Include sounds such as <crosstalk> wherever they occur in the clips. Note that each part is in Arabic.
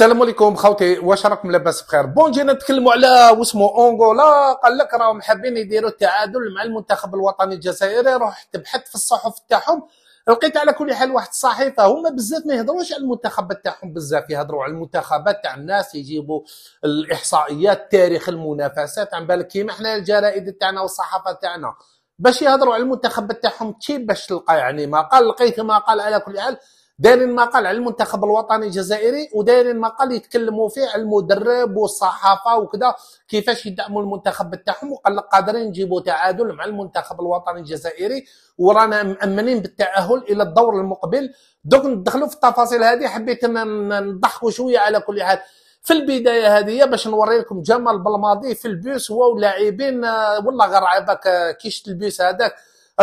السلام عليكم خوتي واش راكم لاباس بخير بون جينا نتكلموا على واسمو اونغولا قال لك راهم حابين يديروا التعادل مع المنتخب الوطني الجزائري رحت بحثت في الصحف تاعهم لقيت على كل حال واحد الصحيفه هما بزاف ما يهضروش على المنتخبات تاعهم بزاف يهضروا على المنتخبات تاع الناس يجيبوا الاحصائيات تاريخ المنافسات عن بالك كيما حنا الجرائد تاعنا والصحافه تاعنا باش يهضروا على المنتخبات تاعهم تشي باش تلقى يعني ما قال لقيت ما قال على كل حال دايرين مقال على المنتخب الوطني الجزائري ودايرين مقال يتكلموا فيه على المدرب والصحافه وكذا كيفاش يدعموا المنتخب تاعهم وقال قادرين نجيبوا تعادل مع المنتخب الوطني الجزائري ورانا مامنين بالتاهل الى الدور المقبل دوك ندخلوا في التفاصيل هذه حبيت نضحكوا شويه على كل حال في البدايه هذه باش نوري لكم جمال بالماضي في البيس هو واللاعبين آه، والله غير عباك كيشت البيس هذاك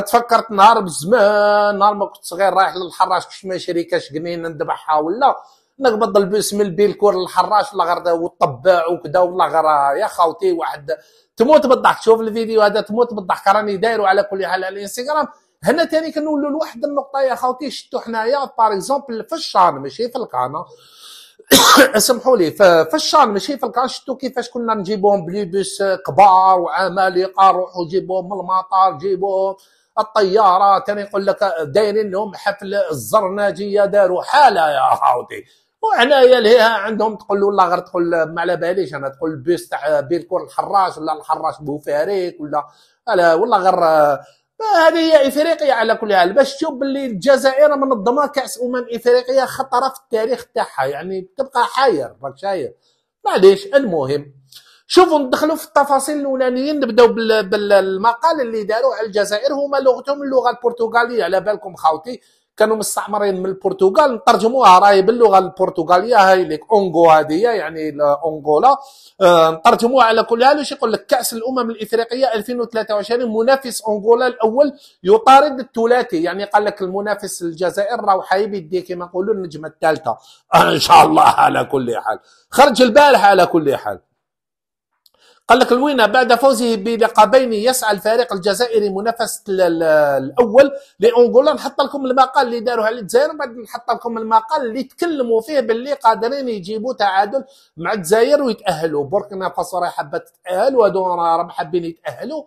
تفكرت نهار بزمان نهار ما كنت صغير رايح للحراش كش ما شريكاش قنينه نذبحها ولا نقبض البس من البيلكور للحراش ولا غير والطباع وكذا ولا غير يا خاوتي واحد تموت بالضحك شوف الفيديو هذا تموت بالضحك راني دايره على كل حال على الانستغرام هنا تاني كنولوا لواحد النقطه يا خاوتي شتو حنايا باغ اكزومبل في الشان ماشي في القناه <coughs> اسمحوا لي في الشان ماشي في الكانا شفتوا كيفاش كنا نجيبوهم بليبوس كبار وعمالقه روحوا جيبوهم من المطار جيبوهم الطياره كان يقول لك دايرين لهم حفل الزرناجيه داروا حاله يا خاوتي وهنايا ليها عندهم تقول له والله غير تقول ما على باليش انا تقول البيس تاع بيركور الحراش ولا الحراش بوفاريك ولا لا والله غير هذه هي افريقيا على كل حال باش تشوف باللي الجزائر منظمه كاس امم افريقيا خطره في التاريخ تاعها يعني تبقى حاير راك شاير معليش المهم شوفوا ندخلوا في التفاصيل الاولانيين نبداو بالمقال اللي داروا على الجزائر هما لغتهم اللغه البرتغاليه على بالكم خاوتي كانوا مستعمرين من البرتغال نترجموها راهي باللغه البرتغاليه هاي ليك اونغو هذه يعني اونغولا آه، نترجموها على كل حال يقول لك كاس الامم الافريقيه 2023 منافس اونغولا الاول يطارد الثلاثي يعني قال لك المنافس الجزائر راهو حايب يدي كما نقولوا النجمه الثالثه آه، ان شاء الله على كل حال خرج البارح على كل حال قال لك الوينا بعد فوزه بلقبين يسعى الفريق الجزائري منافسة الأول لأنغولا نحط لكم المقال اللي داروه على الجزائر بعد نحط لكم المقال اللي تكلموا فيه باللي قادرين يجيبوا تعادل مع الجزائر ويتأهلوا بوركينا فاسو راهي حابة تتأهل وهذو راهم حابين يتأهلوا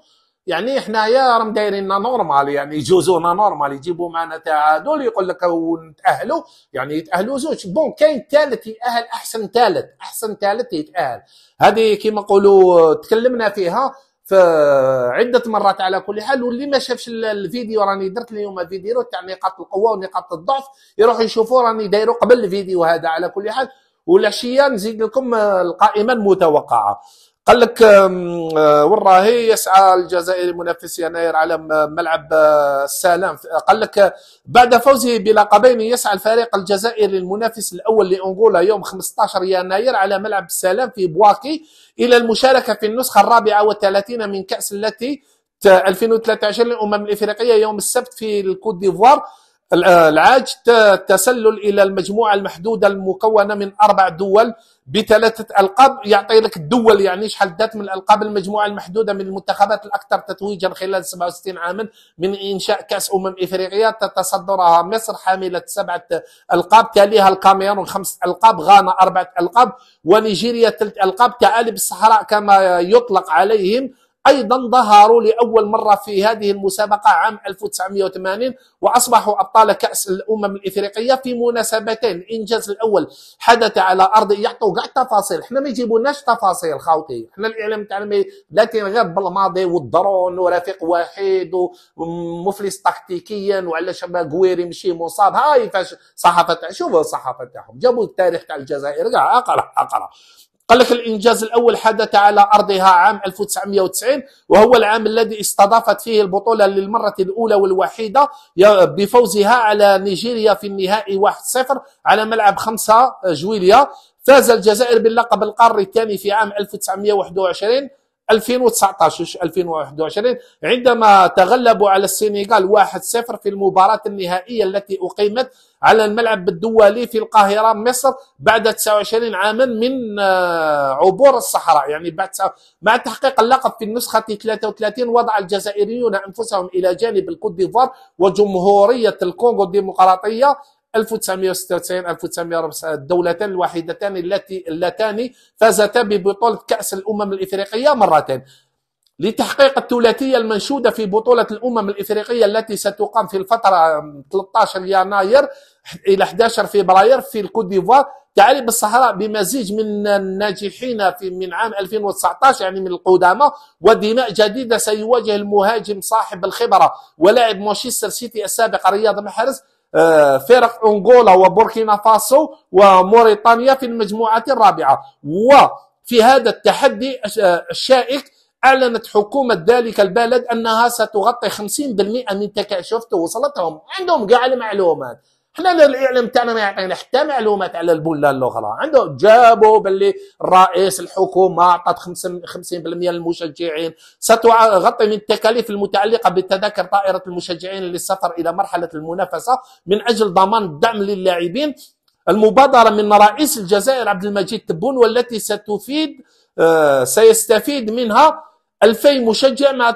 يعني حنايا راهم دايريننا نورمال يعني يجوزونا نورمال يجيبوا معنا تعادل يقول لك ونتاهلوا يعني يتاهلوا زوج بون كاين ثالث يتاهل احسن ثالث احسن ثالث يتاهل هذه كيما نقولوا تكلمنا فيها عدة مرات على كل حال واللي ما شافش الفيديو راني درت اليوم فيديو تاع نقاط القوة ونقاط الضعف يروح يشوفوا راني دايروا قبل الفيديو هذا على كل حال والعشية نزيد لكم آه، القائمة المتوقعة قال لك آه، والراهي يسعى الجزائري منافس يناير على ملعب آه، السلام قال لك بعد فوزه بلقبين يسعى الفريق الجزائري المنافس الاول لانغولا يوم 15 يناير على ملعب السلام في بواكي الى المشاركه في النسخه الرابعه والثلاثين من كاس التي 2023 للامم الافريقيه يوم السبت في الكوت ديفوار العاج تسلل الى المجموعه المحدوده المكونه من اربع دول بثلاثه القاب يعطي لك الدول يعني شحال دات من الالقاب المجموعه المحدوده من المنتخبات الاكثر تتويجا خلال 67 عاما من انشاء كاس امم افريقيا تتصدرها مصر حامله سبعه القاب تاليها الكاميرون خمس القاب غانا اربعه القاب ونيجيريا ثلاث القاب كالب الصحراء كما يطلق عليهم أيضا ظهروا لأول مرة في هذه المسابقة عام 1980 وأصبحوا أبطال كأس الأمم الإفريقية في مناسبتين الإنجاز الأول حدث على أرض يعطوا كاع التفاصيل حنا ما يجيبوناش تفاصيل خاوتي حنا الإعلام تاعنا لكن غير بالماضي والدرون ورفيق وحيد ومفلس تكتيكيا وعلى شباب قويري مشي مصاب هاي فاش صحافة شوفوا الصحافة تاعهم جابوا التاريخ تاع الجزائر كاع أقرأ أقرأ قال لك الإنجاز الأول حدث على أرضها عام 1990 وهو العام الذي استضافت فيه البطولة للمرة الأولى والوحيدة بفوزها على نيجيريا في النهائي 1-0 على ملعب 5 جويليا فاز الجزائر باللقب القاري الثاني في عام 1921 2019 2021 عندما تغلبوا على السنغال 1-0 في المباراة النهائية التي أقيمت على الملعب الدولي في القاهرة مصر بعد 29 عاما من آه، عبور الصحراء يعني بعد مع تحقيق اللقب في النسخة 33 وضع الجزائريون أنفسهم إلى جانب الكوت ديفوار وجمهورية الكونغو الديمقراطية 1996 1994 الدولتان الوحيدتان التي اللتان فازتا ببطولة كأس الأمم الإفريقية مرتين لتحقيق الثلاثية المنشودة في بطولة الأمم الإفريقية التي ستقام في الفترة 13 يناير إلى 11 فبراير في الكوت ديفوار تعريب الصحراء بمزيج من الناجحين في من عام 2019 يعني من القدامى ودماء جديدة سيواجه المهاجم صاحب الخبرة ولاعب مانشستر سيتي السابق رياض محرز آه، فرق أنغولا وبوركينا فاسو وموريتانيا في المجموعة الرابعة وفي هذا التحدي آه، الشائك أعلنت حكومة ذلك البلد أنها ستغطي 50% من تكاشفته وصلتهم عندهم كاع المعلومات احنا الاعلام تاعنا ما يعطينا حتى معلومات على البلدان الاخرى عنده جابوا باللي رئيس الحكومه اعطت 50% للمشجعين ستغطي من التكاليف المتعلقه بتذاكر طائره المشجعين للسفر الى مرحله المنافسه من اجل ضمان الدعم للاعبين المبادره من رئيس الجزائر عبد المجيد تبون والتي ستفيد آه، سيستفيد منها 2000 مشجع مع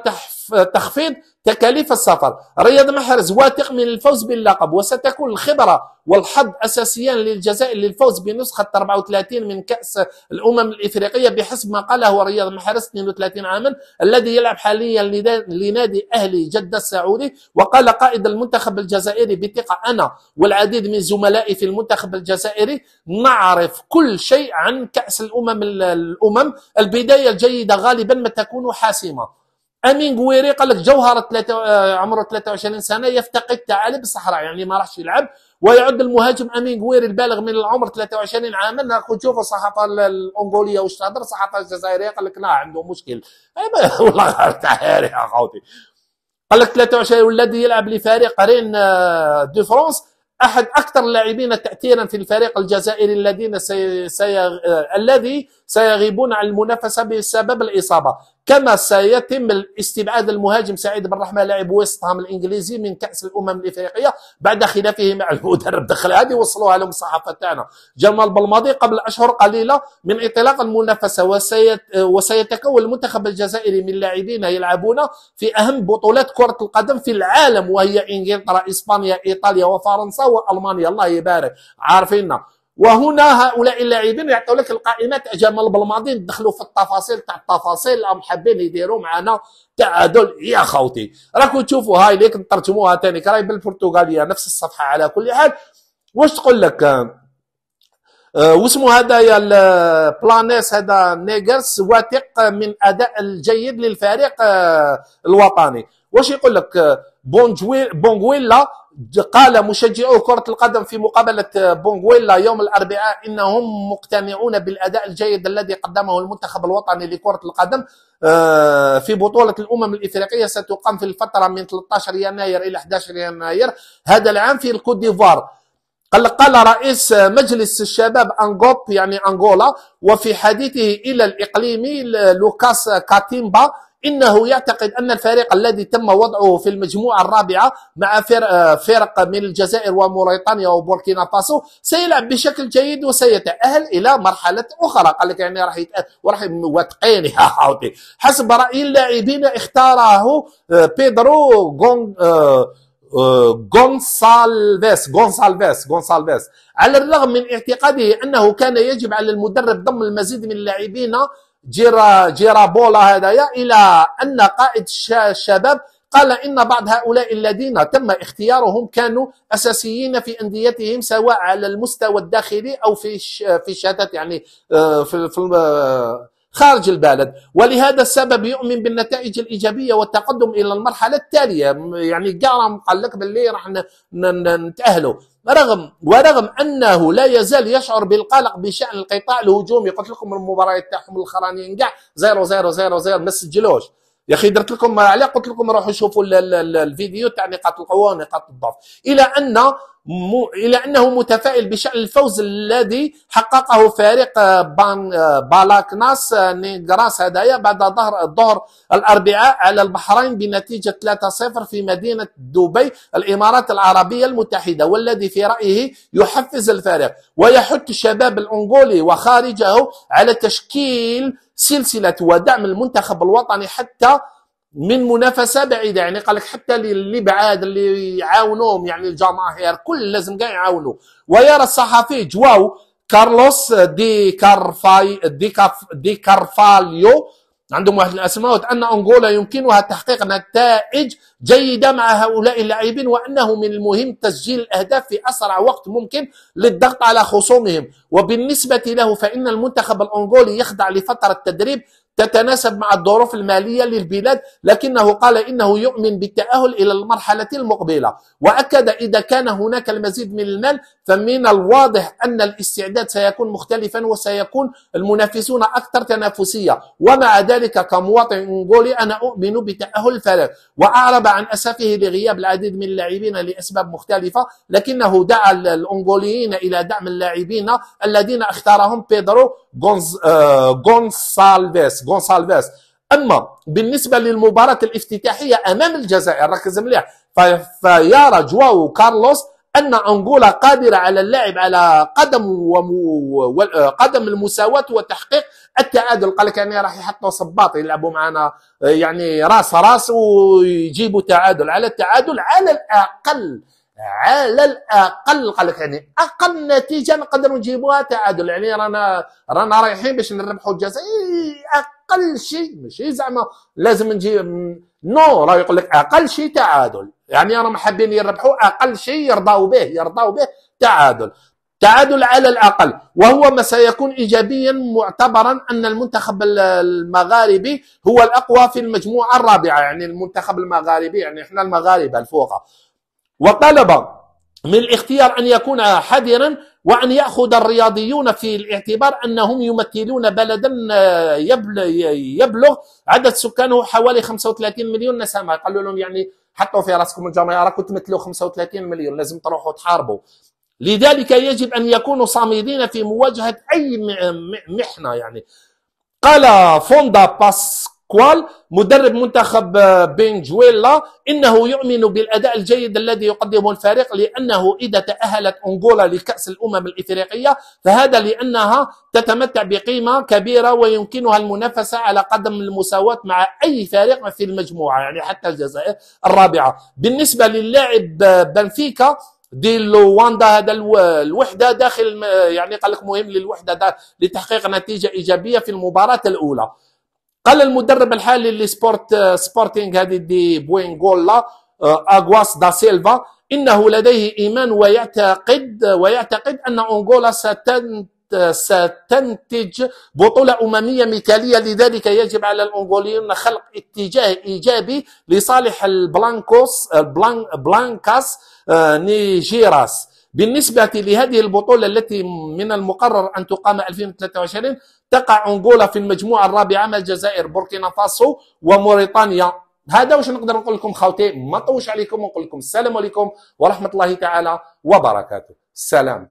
تخفيض تكاليف السفر رياض محرز واثق من الفوز باللقب وستكون الخبرة والحظ أساسيا للجزائر للفوز بنسخة 34 من كأس الأمم الإفريقية بحسب ما قاله رياض محرز 32 عاما الذي يلعب حاليا لنادي أهلي جدة السعودي وقال قائد المنتخب الجزائري بثقة أنا والعديد من زملائي في المنتخب الجزائري نعرف كل شيء عن كأس الأمم الأمم البداية الجيدة غالبا ما تكون حاسمة امين قويري قال لك جوهره آه، عمره 23 سنه يفتقد تعالي بالصحراء يعني ما راحش يلعب ويعد المهاجم امين قويري البالغ من العمر 23 عاما راكم تشوفوا الصحافه الانغوليه واش تهضر الصحافه الجزائريه قال لك لا عنده مشكل <laughs> والله تعالي يا خوتي قال لك 23 والذي يلعب لفريق رين آه، دو فرانس احد اكثر اللاعبين تاثيرا في الفريق الجزائري الذين سي... سي... آه، الذي سيغيبون عن المنافسة بسبب الإصابة كما سيتم الاستبعاد المهاجم سعيد بن رحمة لاعب ويست هام الإنجليزي من كأس الأمم الإفريقية بعد خلافه مع المدرب دخل هذه وصلوها لهم الصحافة تاعنا جمال بالماضي قبل أشهر قليلة من انطلاق المنافسة وسيت وسيتكون المنتخب الجزائري من لاعبين يلعبون في أهم بطولات كرة القدم في العالم وهي إنجلترا إسبانيا إيطاليا وفرنسا وألمانيا الله يبارك عارفيننا وهنا هؤلاء اللاعبين يعطيو لك القائمات اجمل بالماضين دخلوا في التفاصيل تاع التفاصيل اللي حابين يديروا معنا تعادل يا خوتي راكم تشوفوا هاي ليك نترجموها ثاني راهي بالبرتغاليه نفس الصفحه على كل حال واش تقول لك آه، واسمه هذا يا البلانيس هذا نيجرس واثق من اداء الجيد للفريق آه، الوطني واش يقول لك آه، بونغويلا قال مشجعو كرة القدم في مقابلة بونغويلا يوم الأربعاء إنهم مقتنعون بالأداء الجيد الذي قدمه المنتخب الوطني لكرة القدم في بطولة الأمم الإفريقية ستقام في الفترة من 13 يناير إلى 11 يناير هذا العام في الكوت ديفوار قال قال رئيس مجلس الشباب أنغوب يعني أنغولا وفي حديثه إلى الإقليمي لوكاس كاتيمبا إنه يعتقد أن الفريق الذي تم وضعه في المجموعة الرابعة مع فرق من الجزائر وموريتانيا وبوركينا فاسو سيلعب بشكل جيد وسيتأهل إلى مرحلة أخرى قال لك يعني راح وراح وتقين <laughs> حسب رأي اللاعبين اختاره آه، بيدرو غون غونسالفيس غونسالفيس غونسالفيس على الرغم من اعتقاده انه كان يجب على المدرب ضم المزيد من اللاعبين جيرا جيرا بولا هذايا الى ان قائد الشباب قال ان بعض هؤلاء الذين تم اختيارهم كانوا اساسيين في انديتهم سواء على المستوى الداخلي او في في الشتات يعني آه، في خارج البلد ولهذا السبب يؤمن بالنتائج الإيجابية والتقدم إلى المرحلة التالية يعني قال لك باللي راح نتأهله رغم ورغم انه لا يزال يشعر بالقلق بشان القطاع الهجومي قلت لكم المباريات تاعهم الاخرانيين كاع 0 0 0 0 ما سجلوش يا اخي درت لكم علاه قلت لكم روحوا شوفوا الفيديو تاع نقاط القوه ونقاط الضعف الى ان إلى أنه متفائل بشأن الفوز الذي حققه فريق آه، بان آه، بالاكناس آه، نيغراس هدايا بعد ظهر الظهر الأربعاء على البحرين بنتيجة 3-0 في مدينة دبي الإمارات العربية المتحدة والذي في رأيه يحفز الفريق ويحث الشباب الأنغولي وخارجه على تشكيل سلسلة ودعم المنتخب الوطني حتى من منافسه بعيده يعني قال لك حتى اللي بعاد اللي يعاونوهم يعني الجماهير كل لازم كاع يعاونوا ويرى الصحفي جواو كارلوس دي كارفاي دي, كاف دي كارفاليو عندهم واحد الاسماء ان انغولا يمكنها تحقيق نتائج جيده مع هؤلاء اللاعبين وانه من المهم تسجيل الاهداف في اسرع وقت ممكن للضغط على خصومهم وبالنسبه له فان المنتخب الانغولي يخضع لفتره تدريب تتناسب مع الظروف المالية للبلاد لكنه قال إنه يؤمن بالتأهل إلى المرحلة المقبلة وأكد إذا كان هناك المزيد من المال فمن الواضح أن الاستعداد سيكون مختلفا وسيكون المنافسون أكثر تنافسية ومع ذلك كمواطن أنغولي أنا أؤمن بتأهل الفريق وأعرب عن أسفه لغياب العديد من اللاعبين لأسباب مختلفة لكنه دعا الأنغوليين إلى دعم اللاعبين الذين اختارهم بيدرو آه، غونسالفيس غونسالفيس اما بالنسبه للمباراه الافتتاحيه امام الجزائر ركز مليح فيرى جواو كارلوس ان انغولا قادره على اللعب على قدم ومو قدم المساواه وتحقيق التعادل قال لك يعني راح يحطوا صباط يلعبوا معنا يعني راس راس ويجيبوا تعادل على التعادل على الاقل على الاقل قال لك يعني اقل نتيجه نقدروا نجيبوها تعادل يعني رانا رانا رايحين باش نربحوا الجزائر اقل شيء ماشي زعما لازم نجيب نو راه يقول لك اقل شيء تعادل يعني راهم حابين يربحوا اقل شيء يرضاو به يرضاو به تعادل تعادل على الاقل وهو ما سيكون ايجابيا معتبرا ان المنتخب المغاربي هو الاقوى في المجموعه الرابعه يعني المنتخب المغاربي يعني احنا المغاربه الفوقه وطلب من الاختيار أن يكون حذرا وأن يأخذ الرياضيون في الاعتبار أنهم يمثلون بلدا آه، يبلغ عدد سكانه حوالي 35 مليون نسمة قالوا لهم يعني حطوا في راسكم الجماهير راكم تمثلوا 35 مليون لازم تروحوا تحاربوا لذلك يجب أن يكونوا صامدين في مواجهة أي محنة يعني قال فوندا باسكو كوال مدرب منتخب بنجويلا انه يؤمن بالاداء الجيد الذي يقدمه الفريق لانه اذا تاهلت انغولا لكاس الامم الافريقيه فهذا لانها تتمتع بقيمه كبيره ويمكنها المنافسه على قدم المساواه مع اي فريق في المجموعه يعني حتى الجزائر الرابعه بالنسبه للاعب بنفيكا دي لواندا هذا الوحده داخل يعني قال لك مهم للوحده لتحقيق نتيجه ايجابيه في المباراه الاولى قال المدرب الحالي لسبورت سبورتينغ هذه دي بوينغولا آه، اغواس دا سيلفا انه لديه ايمان ويعتقد ويعتقد ان انغولا ستنت ستنتج بطولة أممية مثالية لذلك يجب على الأنغوليين خلق اتجاه إيجابي لصالح البلانكوس البلانكاس آه، نيجيراس بالنسبة لهذه البطولة التي من المقرر أن تقام 2023 تقع أنغولا في المجموعة الرابعة مع الجزائر بوركينا فاسو وموريتانيا هذا واش نقدر نقول لكم خاوتي ما نطوش عليكم ونقول لكم السلام عليكم ورحمة الله تعالى وبركاته سلام